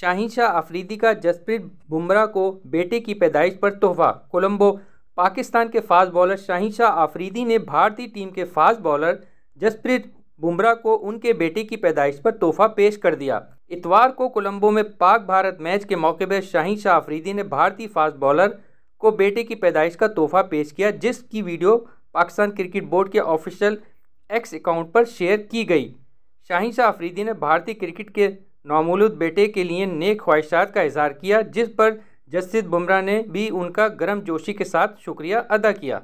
शाह अफरीदी का जसप्रीत बुमराह को बेटे की पैदाइश पर तोहफा कोलंबो पाकिस्तान के फास्ट बॉलर शाह अफरीदी ने भारतीय टीम के फास्ट बॉलर जसप्रीत बुमराह को उनके बेटे की पैदाइश पर तोहफा पेश कर दिया इतवार को कोलंबो में पाक भारत मैच के मौके पर शाह अफरीदी ने भारतीय फास्ट बॉलर को बेटे की पैदाइश का तोहफा पेश किया जिसकी वीडियो पाकिस्तान क्रिकेट बोर्ड के ऑफिशियल एक्स अकाउंट पर शेयर की गई शाह अफरीदी ने भारतीय क्रिकेट के नामोलूद बेटे के लिए नेक ख्वाहिशात का इजहार किया जिस पर जस्टिस बुमराह ने भी उनका गर्म जोशी के साथ शुक्रिया अदा किया